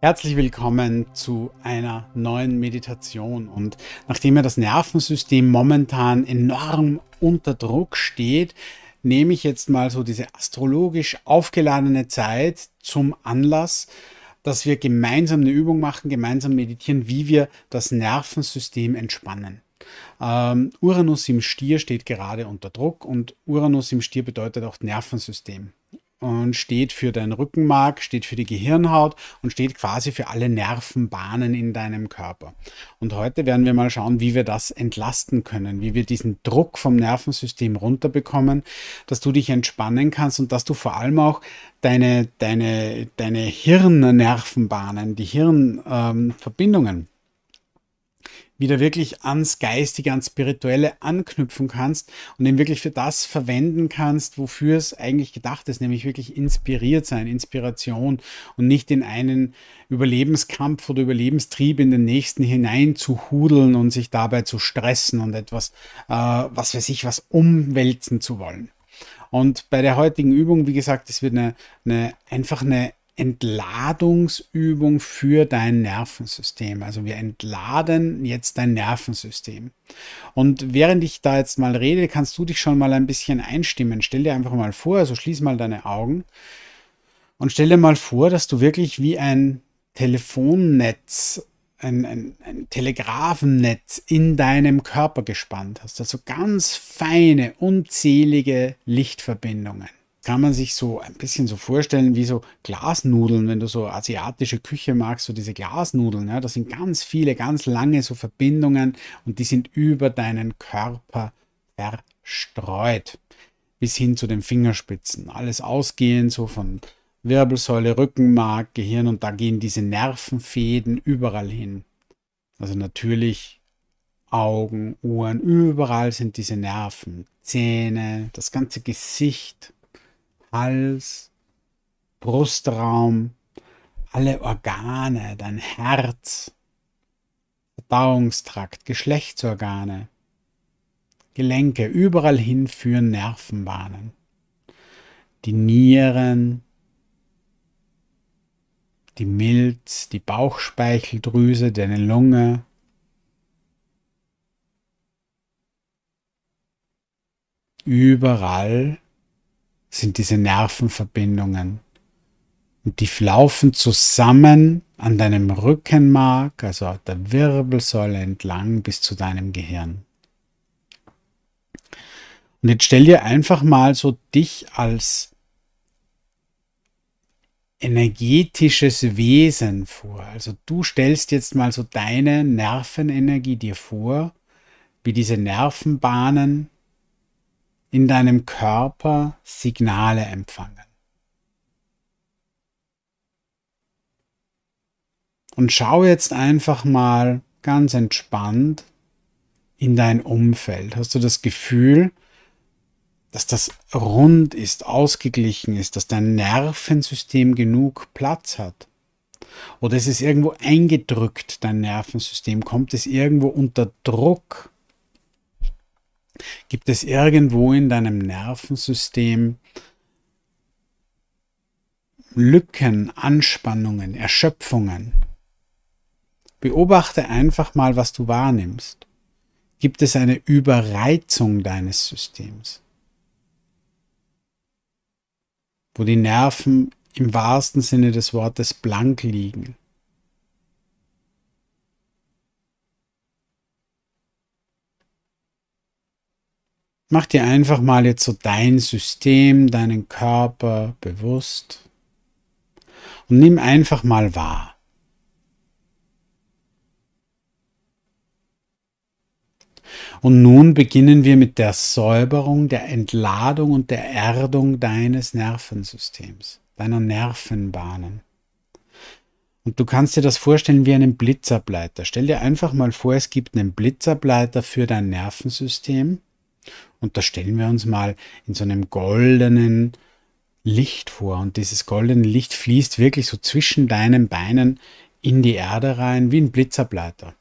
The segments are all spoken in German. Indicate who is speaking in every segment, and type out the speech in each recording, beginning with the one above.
Speaker 1: Herzlich willkommen zu einer neuen Meditation. Und nachdem ja das Nervensystem momentan enorm unter Druck steht, nehme ich jetzt mal so diese astrologisch aufgeladene Zeit zum Anlass, dass wir gemeinsam eine Übung machen, gemeinsam meditieren, wie wir das Nervensystem entspannen. Ähm, Uranus im Stier steht gerade unter Druck und Uranus im Stier bedeutet auch Nervensystem und steht für dein Rückenmark, steht für die Gehirnhaut und steht quasi für alle Nervenbahnen in deinem Körper. Und heute werden wir mal schauen, wie wir das entlasten können, wie wir diesen Druck vom Nervensystem runterbekommen, dass du dich entspannen kannst und dass du vor allem auch deine, deine, deine Hirnnervenbahnen, die Hirnverbindungen ähm, wieder wirklich ans Geistige, ans Spirituelle anknüpfen kannst und den wirklich für das verwenden kannst, wofür es eigentlich gedacht ist, nämlich wirklich inspiriert sein, Inspiration und nicht in einen Überlebenskampf oder Überlebenstrieb in den nächsten hinein zu hudeln und sich dabei zu stressen und etwas, äh, was für sich was umwälzen zu wollen. Und bei der heutigen Übung, wie gesagt, es wird eine, eine, einfach eine Entladungsübung für dein Nervensystem. Also wir entladen jetzt dein Nervensystem. Und während ich da jetzt mal rede, kannst du dich schon mal ein bisschen einstimmen. Stell dir einfach mal vor, also schließ mal deine Augen und stell dir mal vor, dass du wirklich wie ein Telefonnetz, ein, ein, ein Telegrafennetz in deinem Körper gespannt hast. Also ganz feine, unzählige Lichtverbindungen kann man sich so ein bisschen so vorstellen wie so Glasnudeln, wenn du so asiatische Küche magst, so diese Glasnudeln. Ja, das sind ganz viele, ganz lange so Verbindungen und die sind über deinen Körper verstreut bis hin zu den Fingerspitzen. Alles ausgehend so von Wirbelsäule, Rückenmark, Gehirn und da gehen diese Nervenfäden überall hin. Also natürlich Augen, Ohren, überall sind diese Nerven, Zähne, das ganze Gesicht. Hals, Brustraum, alle Organe, dein Herz, Verdauungstrakt, Geschlechtsorgane, Gelenke, überall hin führen Nervenbahnen. Die Nieren, die Milz, die Bauchspeicheldrüse, deine Lunge. Überall sind diese Nervenverbindungen. Und die laufen zusammen an deinem Rückenmark, also der Wirbelsäule entlang bis zu deinem Gehirn. Und jetzt stell dir einfach mal so dich als energetisches Wesen vor. Also du stellst jetzt mal so deine Nervenenergie dir vor, wie diese Nervenbahnen in deinem Körper Signale empfangen. Und schau jetzt einfach mal ganz entspannt in dein Umfeld. Hast du das Gefühl, dass das rund ist, ausgeglichen ist, dass dein Nervensystem genug Platz hat? Oder ist es irgendwo eingedrückt, dein Nervensystem? Kommt es irgendwo unter Druck? Gibt es irgendwo in deinem Nervensystem Lücken, Anspannungen, Erschöpfungen? Beobachte einfach mal, was du wahrnimmst. Gibt es eine Überreizung deines Systems, wo die Nerven im wahrsten Sinne des Wortes blank liegen? Mach dir einfach mal jetzt so dein System, deinen Körper bewusst und nimm einfach mal wahr. Und nun beginnen wir mit der Säuberung, der Entladung und der Erdung deines Nervensystems, deiner Nervenbahnen. Und du kannst dir das vorstellen wie einen Blitzableiter. Stell dir einfach mal vor, es gibt einen Blitzableiter für dein Nervensystem und da stellen wir uns mal in so einem goldenen Licht vor. Und dieses goldene Licht fließt wirklich so zwischen deinen Beinen in die Erde rein, wie ein Blitzableiter.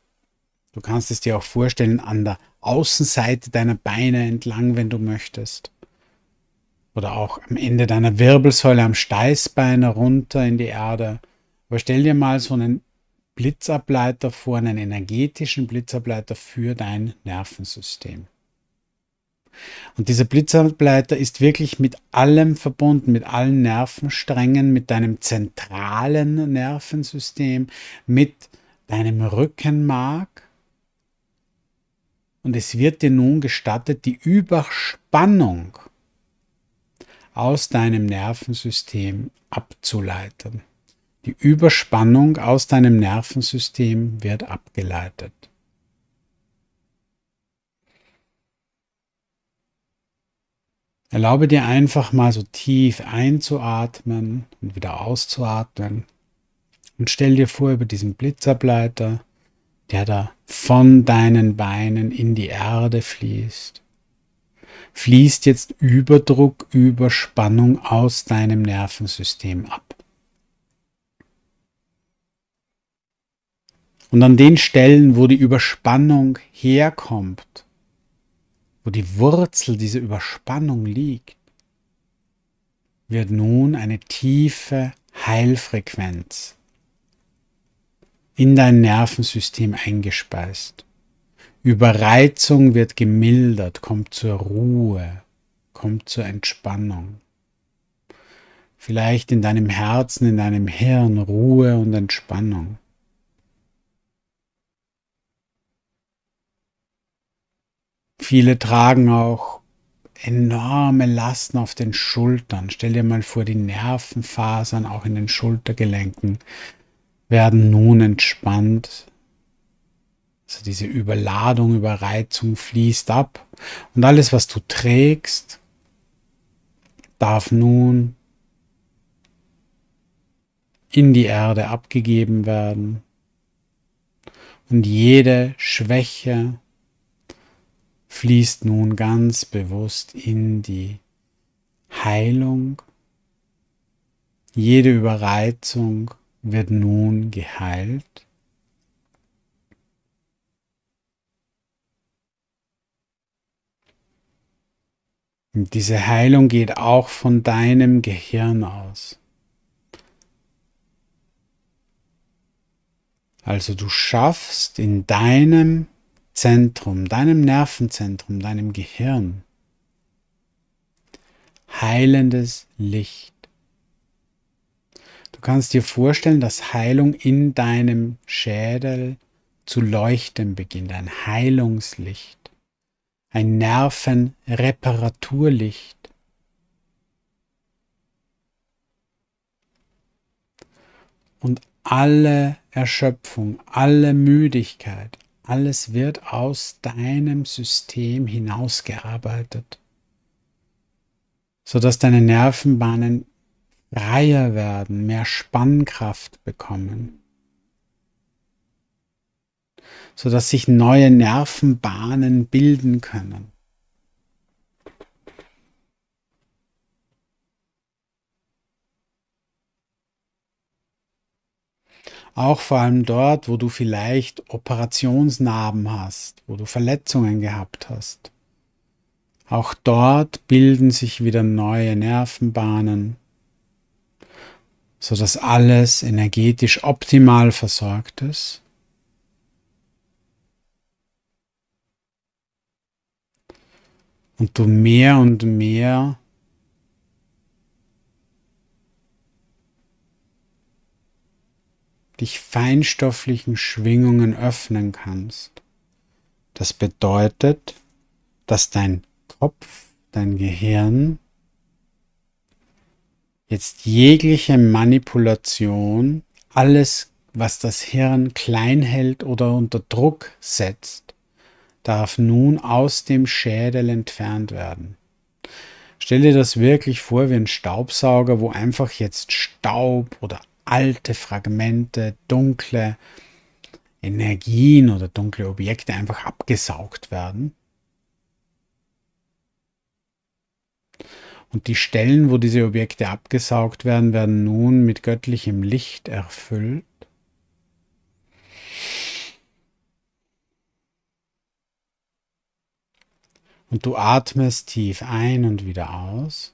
Speaker 1: Du kannst es dir auch vorstellen an der Außenseite deiner Beine entlang, wenn du möchtest. Oder auch am Ende deiner Wirbelsäule am Steißbein herunter in die Erde. Aber stell dir mal so einen Blitzableiter vor, einen energetischen Blitzableiter für dein Nervensystem. Und dieser Blitzableiter ist wirklich mit allem verbunden, mit allen Nervensträngen, mit deinem zentralen Nervensystem, mit deinem Rückenmark. Und es wird dir nun gestattet, die Überspannung aus deinem Nervensystem abzuleiten. Die Überspannung aus deinem Nervensystem wird abgeleitet. Erlaube dir einfach mal so tief einzuatmen und wieder auszuatmen. Und stell dir vor, über diesen Blitzableiter, der da von deinen Beinen in die Erde fließt, fließt jetzt Überdruck, Überspannung aus deinem Nervensystem ab. Und an den Stellen, wo die Überspannung herkommt, wo die Wurzel dieser Überspannung liegt, wird nun eine tiefe Heilfrequenz in dein Nervensystem eingespeist. Überreizung wird gemildert, kommt zur Ruhe, kommt zur Entspannung. Vielleicht in deinem Herzen, in deinem Hirn Ruhe und Entspannung. Viele tragen auch enorme Lasten auf den Schultern. Stell dir mal vor, die Nervenfasern auch in den Schultergelenken werden nun entspannt. Also diese Überladung, Überreizung fließt ab und alles, was du trägst, darf nun in die Erde abgegeben werden. Und jede Schwäche, fließt nun ganz bewusst in die Heilung. Jede Überreizung wird nun geheilt. Und diese Heilung geht auch von deinem Gehirn aus. Also du schaffst in deinem Zentrum, deinem Nervenzentrum, deinem Gehirn. Heilendes Licht. Du kannst dir vorstellen, dass Heilung in deinem Schädel zu leuchten beginnt, ein Heilungslicht, ein Nervenreparaturlicht. Und alle Erschöpfung, alle Müdigkeit, alles wird aus deinem System hinausgearbeitet, sodass deine Nervenbahnen freier werden, mehr Spannkraft bekommen, sodass sich neue Nervenbahnen bilden können. Auch vor allem dort, wo du vielleicht Operationsnarben hast, wo du Verletzungen gehabt hast. Auch dort bilden sich wieder neue Nervenbahnen, sodass alles energetisch optimal versorgt ist. Und du mehr und mehr dich feinstofflichen Schwingungen öffnen kannst. Das bedeutet, dass dein Kopf, dein Gehirn jetzt jegliche Manipulation, alles, was das Hirn klein hält oder unter Druck setzt, darf nun aus dem Schädel entfernt werden. Stell dir das wirklich vor wie ein Staubsauger, wo einfach jetzt Staub oder alte Fragmente, dunkle Energien oder dunkle Objekte einfach abgesaugt werden. Und die Stellen, wo diese Objekte abgesaugt werden, werden nun mit göttlichem Licht erfüllt. Und du atmest tief ein und wieder aus.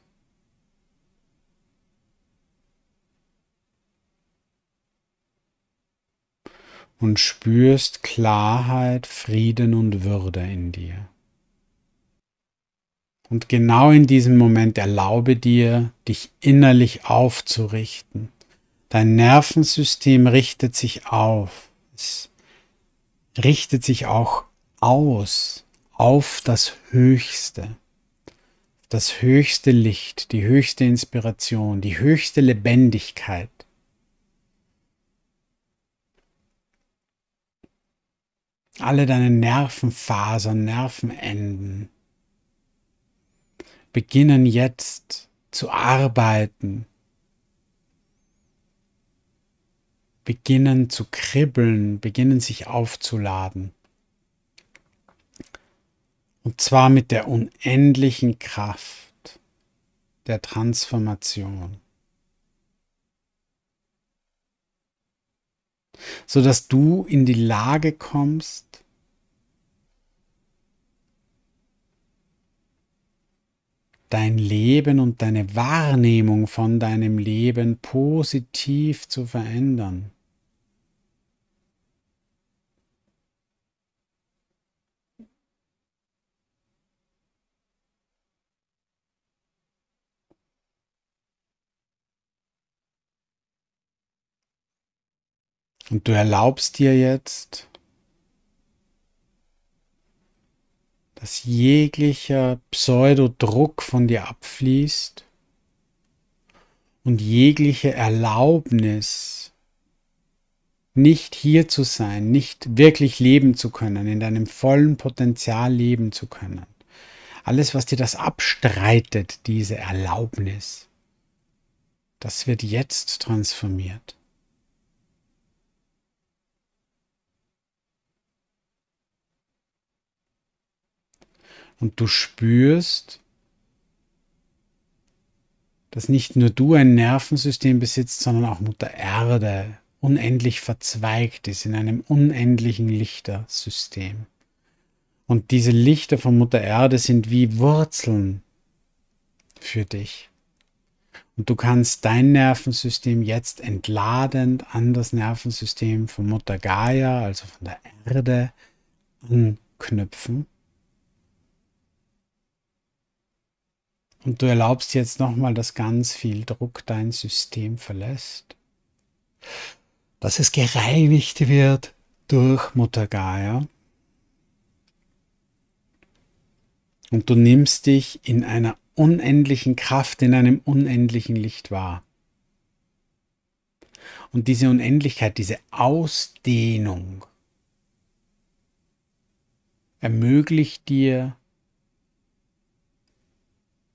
Speaker 1: und spürst Klarheit, Frieden und Würde in dir. Und genau in diesem Moment erlaube dir, dich innerlich aufzurichten. Dein Nervensystem richtet sich auf. Es richtet sich auch aus auf das Höchste, das höchste Licht, die höchste Inspiration, die höchste Lebendigkeit, alle deine Nervenfasern, Nervenenden beginnen jetzt zu arbeiten, beginnen zu kribbeln, beginnen sich aufzuladen. Und zwar mit der unendlichen Kraft der Transformation. sodass du in die Lage kommst, dein Leben und deine Wahrnehmung von deinem Leben positiv zu verändern. Und du erlaubst dir jetzt, dass jeglicher Pseudodruck von dir abfließt und jegliche Erlaubnis, nicht hier zu sein, nicht wirklich leben zu können, in deinem vollen Potenzial leben zu können. Alles, was dir das abstreitet, diese Erlaubnis, das wird jetzt transformiert. Und du spürst, dass nicht nur du ein Nervensystem besitzt, sondern auch Mutter Erde unendlich verzweigt ist in einem unendlichen Lichtersystem. Und diese Lichter von Mutter Erde sind wie Wurzeln für dich. Und du kannst dein Nervensystem jetzt entladend an das Nervensystem von Mutter Gaia, also von der Erde, anknüpfen Und du erlaubst jetzt nochmal, dass ganz viel Druck dein System verlässt. Dass es gereinigt wird durch Mutter Gaia. Und du nimmst dich in einer unendlichen Kraft, in einem unendlichen Licht wahr. Und diese Unendlichkeit, diese Ausdehnung ermöglicht dir,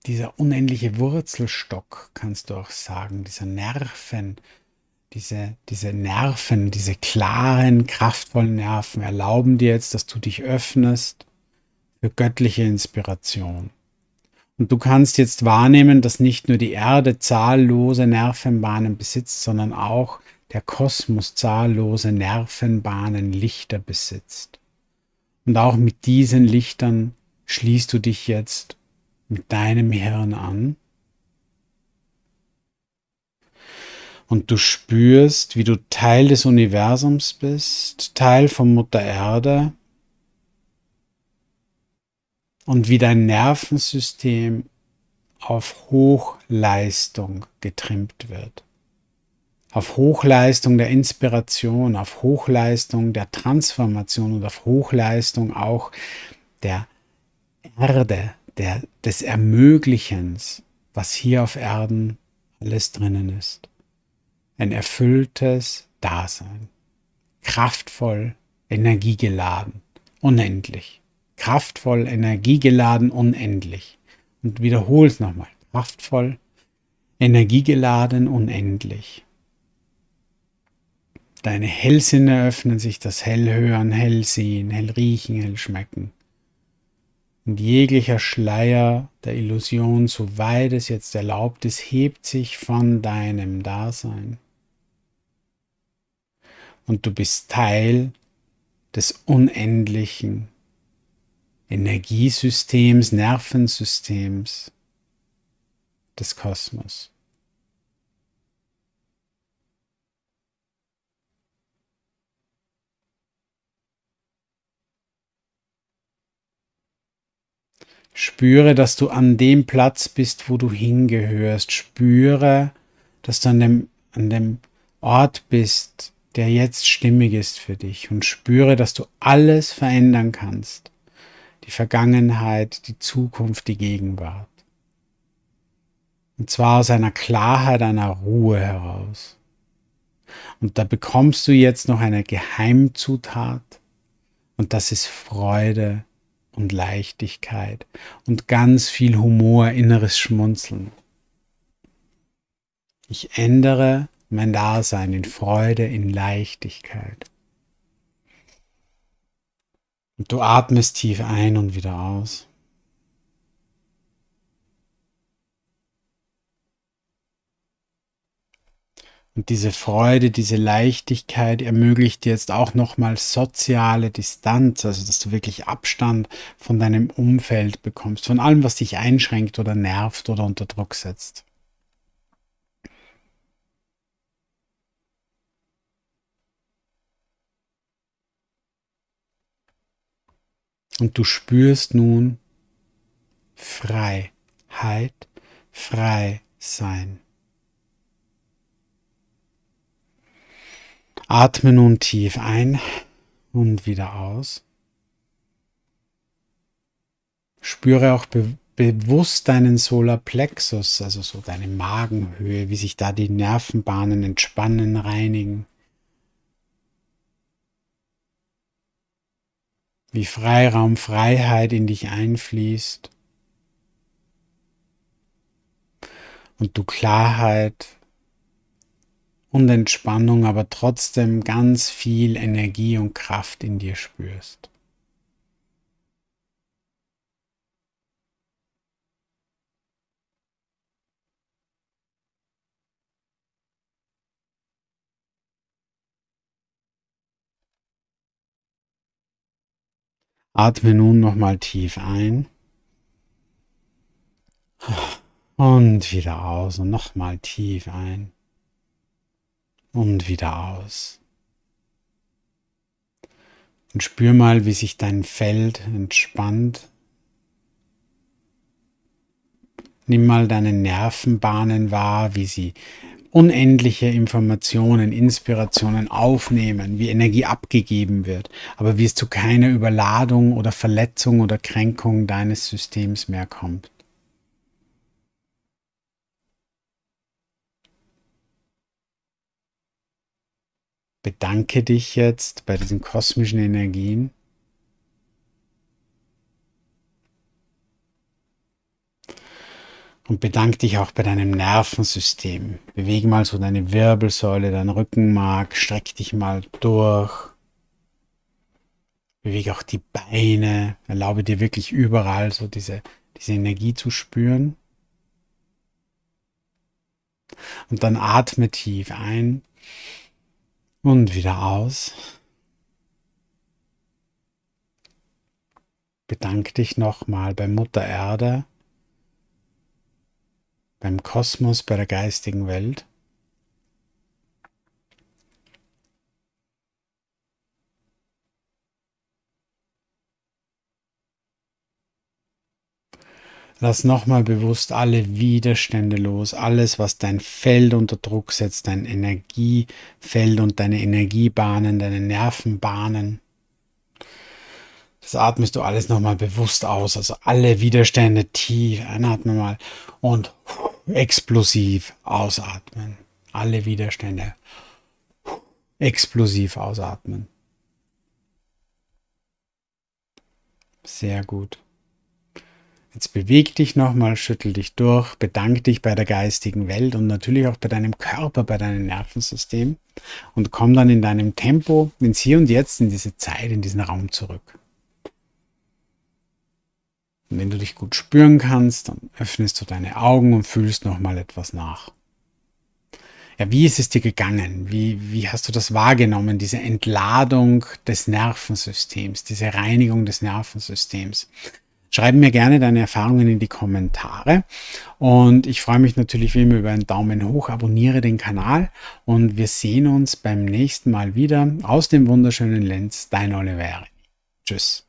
Speaker 1: dieser unendliche Wurzelstock, kannst du auch sagen, dieser Nerven, diese, diese Nerven, diese klaren, kraftvollen Nerven erlauben dir jetzt, dass du dich öffnest für göttliche Inspiration. Und du kannst jetzt wahrnehmen, dass nicht nur die Erde zahllose Nervenbahnen besitzt, sondern auch der Kosmos zahllose Nervenbahnen Lichter besitzt. Und auch mit diesen Lichtern schließt du dich jetzt mit deinem Hirn an. Und du spürst, wie du Teil des Universums bist, Teil von Mutter Erde. Und wie dein Nervensystem auf Hochleistung getrimmt wird. Auf Hochleistung der Inspiration, auf Hochleistung der Transformation und auf Hochleistung auch der Erde, der, des Ermöglichens, was hier auf Erden alles drinnen ist. Ein erfülltes Dasein, kraftvoll, energiegeladen, unendlich. Kraftvoll, energiegeladen, unendlich. Und wiederhole es nochmal. Kraftvoll, energiegeladen, unendlich. Deine Hellsinne öffnen sich, das Hellhören, Hellsehen, Hellriechen, Hellschmecken. Und jeglicher Schleier der Illusion, soweit es jetzt erlaubt ist, hebt sich von deinem Dasein. Und du bist Teil des unendlichen Energiesystems, Nervensystems des Kosmos. Spüre, dass du an dem Platz bist, wo du hingehörst. Spüre, dass du an dem, an dem Ort bist, der jetzt stimmig ist für dich. Und spüre, dass du alles verändern kannst. Die Vergangenheit, die Zukunft, die Gegenwart. Und zwar aus einer Klarheit, einer Ruhe heraus. Und da bekommst du jetzt noch eine Geheimzutat. Und das ist Freude und Leichtigkeit und ganz viel Humor, inneres Schmunzeln. Ich ändere mein Dasein in Freude, in Leichtigkeit. Und du atmest tief ein und wieder aus. Und diese Freude, diese Leichtigkeit ermöglicht dir jetzt auch nochmal soziale Distanz, also dass du wirklich Abstand von deinem Umfeld bekommst, von allem, was dich einschränkt oder nervt oder unter Druck setzt. Und du spürst nun Freiheit, frei sein. Atme nun tief ein und wieder aus. Spüre auch be bewusst deinen Solarplexus, also so deine Magenhöhe, wie sich da die Nervenbahnen entspannen, reinigen. Wie Freiraum, Freiheit in dich einfließt. Und du Klarheit, und Entspannung, aber trotzdem ganz viel Energie und Kraft in dir spürst. Atme nun nochmal tief ein und wieder aus und nochmal tief ein und wieder aus. Und spür mal, wie sich dein Feld entspannt. Nimm mal deine Nervenbahnen wahr, wie sie unendliche Informationen, Inspirationen aufnehmen, wie Energie abgegeben wird, aber wie es zu keiner Überladung oder Verletzung oder Kränkung deines Systems mehr kommt. bedanke dich jetzt bei diesen kosmischen Energien. Und bedanke dich auch bei deinem Nervensystem. Bewege mal so deine Wirbelsäule, dein Rückenmark, streck dich mal durch. Bewege auch die Beine. Erlaube dir wirklich überall so diese, diese Energie zu spüren. Und dann atme tief ein. Und wieder aus. Bedank dich nochmal bei Mutter Erde, beim Kosmos, bei der geistigen Welt. Lass nochmal bewusst alle Widerstände los, alles, was dein Feld unter Druck setzt, dein Energiefeld und deine Energiebahnen, deine Nervenbahnen. Das atmest du alles nochmal bewusst aus, also alle Widerstände tief einatmen mal und explosiv ausatmen. Alle Widerstände explosiv ausatmen. Sehr gut. Jetzt beweg dich nochmal, schüttel dich durch, bedank dich bei der geistigen Welt und natürlich auch bei deinem Körper, bei deinem Nervensystem und komm dann in deinem Tempo, ins Hier und Jetzt, in diese Zeit, in diesen Raum zurück. Und wenn du dich gut spüren kannst, dann öffnest du deine Augen und fühlst nochmal etwas nach. Ja, wie ist es dir gegangen? Wie, wie hast du das wahrgenommen, diese Entladung des Nervensystems, diese Reinigung des Nervensystems? Schreib mir gerne deine Erfahrungen in die Kommentare und ich freue mich natürlich wie immer über einen Daumen hoch, abonniere den Kanal und wir sehen uns beim nächsten Mal wieder aus dem wunderschönen Lenz, dein Oliveri. Tschüss.